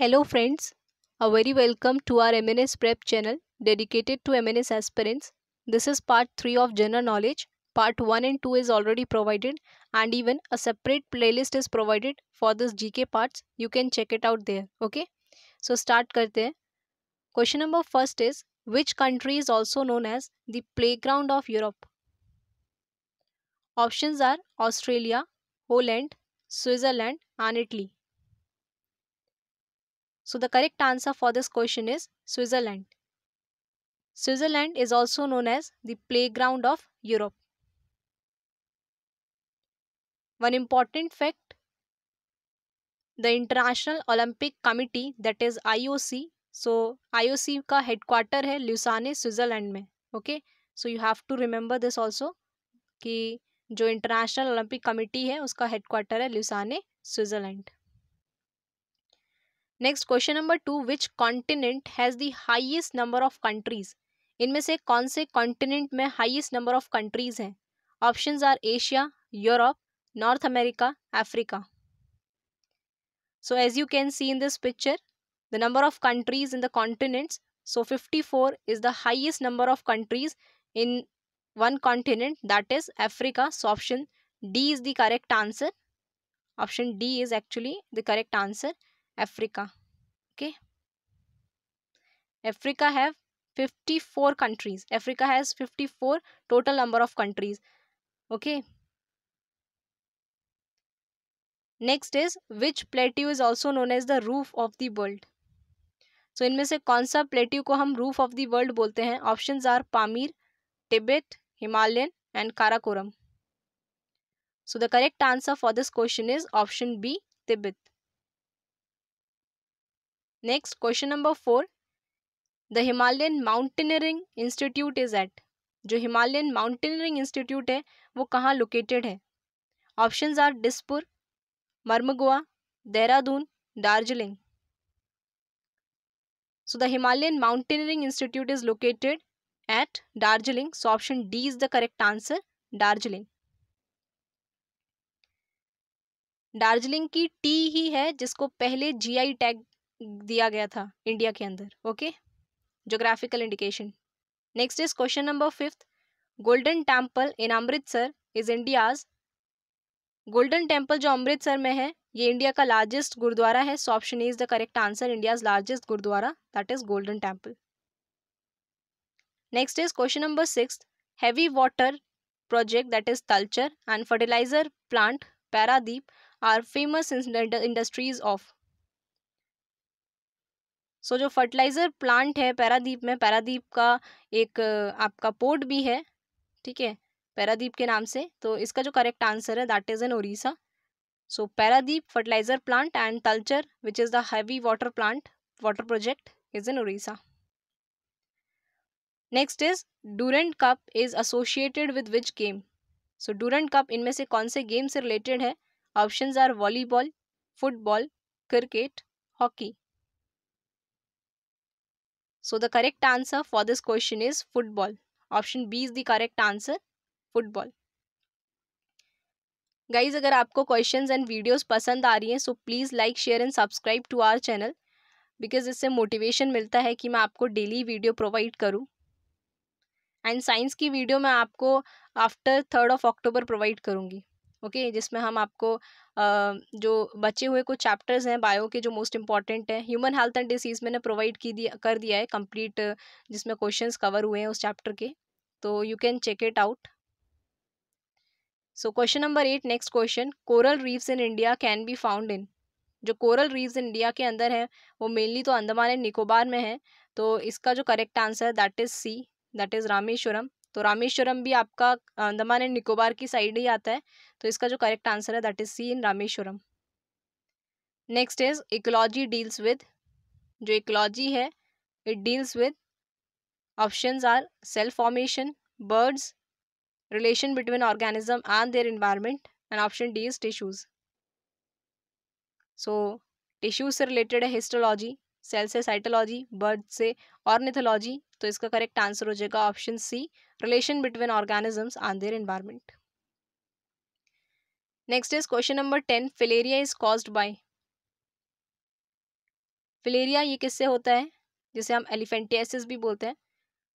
Hello friends, a very welcome to our MNS prep channel dedicated to MNS aspirants. This is part 3 of general knowledge. Part 1 and 2 is already provided and even a separate playlist is provided for this GK parts. You can check it out there. Okay. So start karte Question number first is which country is also known as the playground of Europe? Options are Australia, Holland, Switzerland and Italy. So the correct answer for this question is Switzerland. Switzerland is also known as the playground of Europe. One important fact, the International Olympic Committee that is IOC, so IOC का headquarter है Lausanne Switzerland में okay so you have to remember this also कि जो international Olympic committee है उसका headquarter है Lausanne Switzerland Next question number two: Which continent has the highest number of countries? इनमें से कौन से कॉन्टिनेंट में हाइएस्ट नंबर ऑफ कंट्रीज हैं option are Asia Europe North America Africa so as you can see in this picture the number of countries in the continents so 54 is the highest number of countries in one continent that is africa so option d is the correct answer option d is actually the correct answer Africa okay fifty four countries Africa has fifty four total number of countries okay next is which plateau is also known as the roof of the world so इनमें से कौन सा plateau को हम roof of the world बोलते हैं option are Pamir Tibet Himalayan and Karakoram so the correct answer for this question is option B Tibet next question number four the Himalayan mountaineering institute is at जो Himalayan mountaineering institute है वो कहाँ located है options are Dispur Mormugao Dehradun Darjeeling so the Himalayan mountaineering institute is located at Darjeeling so option D is the correct answer Darjeeling Darjeeling की tea ही है जिसको पहले GI tag दिया गया था इंडिया के अंदर okay geographical indication next is question number fifth golden temple in Amritsar is India's golden temple जो अमृतसर में है ये इंडिया का लार्जेस्ट गुरुद्वारा है so option is the correct answer India's largest gurdwara that is golden temple next is question number six heavy water project that is Talcher and fertiliser plant Paradip are famous industries of so जो fertiliser plant है पैरादीप में पैरादीप का एक आपका port भी है ठीक है पैरादीप के नाम से तो इसका जो करेक्ट आंसर है that is in Orissa so Paradip fertiliser plant and Talcher which is the heavy water plant water project is in Orissa next is Durand cup is associated with which game so Durand cup इनमें से कौन से गेम से related है option are volleyball football cricket hockey so the correct answer for this question is football option B is the correct answer football guys अगर आपको question and videos पसंद आ रही हैं so please like share and subscribe to our channel because इससे motivation मिलता है कि मैं आपको डेली वीडियो प्रोवाइड करूँ एंड साइंस की वीडियो मैं आपको after third of October provide करूंगी ओके जिसमें हम आपको जो बचे हुए कुछ चैप्टर्स हैं बायो के जो मोस्ट इंपॉर्टेंट हैं ह्यूमन हेल्थ एंड डिसीज़ मैंने प्रोवाइड की दिया कर दिया है कंप्लीट जिसमें क्वेश्चंस कवर हुए हैं उस चैप्टर के तो you can check it out so question number eight next question coral reefs in India can be found in जो कोरल रीव्स इंडिया के अंदर है वो मेनली तो अंदमान एंड निकोबार में है तो इसका जो correct answer that is C that is Rameswaram तो रामेश्वरम भी आपका अंदमान एंड निकोबार की साइड ही आता है तो इसका जो करेक्ट आंसर है that is C in Rameswaram next is ecology deals with जो इकोलॉजी है it deals with option are self formation birds relation between organism and their environment and option D is tissues so tissues से related है histology cell से cytology bird से और तो इसका correct answer हो जाएगा option C relation between organisms and their environment. Next is question number 10 filaria is caused by filaria ये किससे होता है जिसे हम एलिफेंटियासिस भी बोलते हैं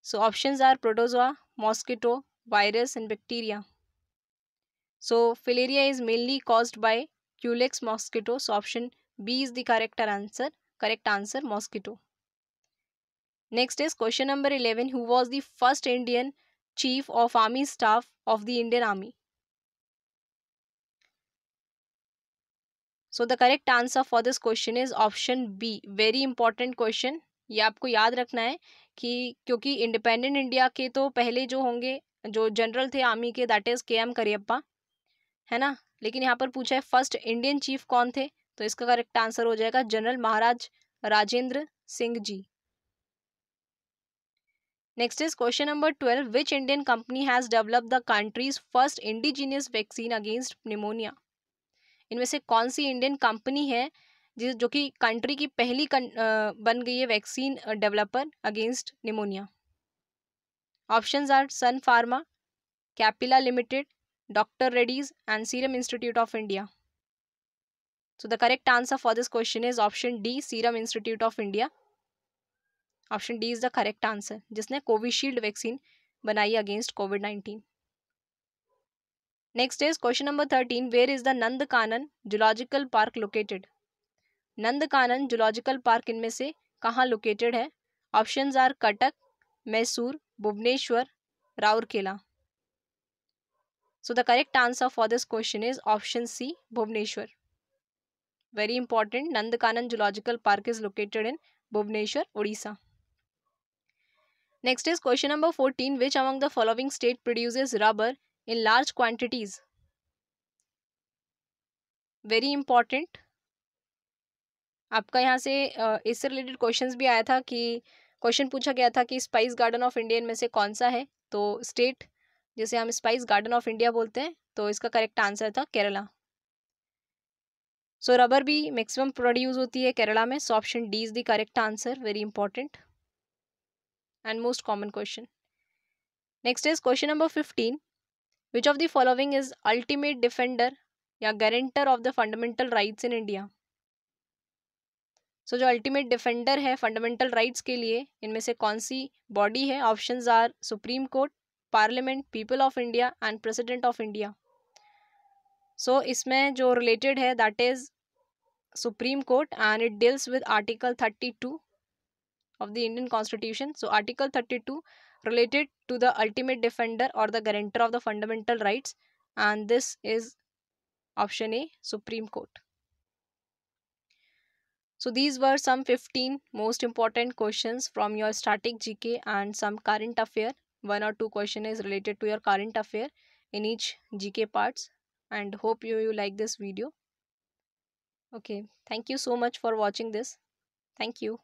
so option are protozoa mosquito virus and bacteria so filaria is mainly caused by culex mosquito so option B is the correct answer correct answer mosquito next is question number eleven who was the first Indian chief of army staff of the Indian army so the correct answer for this question is option B very important question ये आपको याद रखना है कि क्योंकि independent India के तो पहले जो होंगे जो जनरल थे आर्मी के that is K M Cariappa है ना लेकिन यहाँ पर पूछा है फर्स्ट इंडियन चीफ कौन थे तो इसका करेक्ट आंसर हो जाएगा general Maharaj Rajendra Singh ji next is question number twelve which Indian company has developed the country's first indigenous vaccine against pneumonia इनमें से कौन सी इंडियन कंपनी है जिस जो कि कंट्री की पहली कं, आ, बन गई है vaccine developer against pneumonia options are Sun Pharma Cadila limited doctor Reddy's and Serum Institute of India so the correct answer for this question is option D Serum Institute of India option D is the correct answer जिसने Covishield vaccine बनाई against Covid nineteen next is question number thirteen where is the Nandankanan zoological park located Nandankanan zoological park इनमें से कहाँ located है option are Cuttack Mysore Bhubaneswar Rourkela so the correct answer for this question is option C Bhubaneswar very important nandakanand zoological park is located in Bhubaneswar Orissa next is question number fourteen which among the following state produces rubber in large quantities very important आपका यहाँ से इससे related questions भी आया था कि question पूछा गया था कि स्पाइस गार्डन ऑफ इंडिया में से कौन सा है तो स्टेट जिसे हम स्पाइस गार्डन ऑफ इंडिया बोलते हैं तो इसका करेक्ट आंसर था केरला सो so, रबर भी मैक्सिमम प्रोड्यूस होती है केरला में so option D is the correct answer very important and most common question. Next is question number 15. Which of the following is ultimate defender या guarantor of the fundamental rights in India so जो ultimate defender है fundamental rights के लिए इनमें से कौन सी body है option are Supreme Court Parliament people of India and President of India so इसमें जो रिलेटेड है that is Supreme Court and it deals with article thirty two of the Indian Constitution. So, Article 32 related to the ultimate defender or the guarantor of the fundamental rights, and this is option A Supreme Court. So, these were some 15 most important questions from your static GK and some current affair. One or two question is related to your current affair in each GK parts and hope you, you like this video. Okay, thank you so much for watching this. Thank you.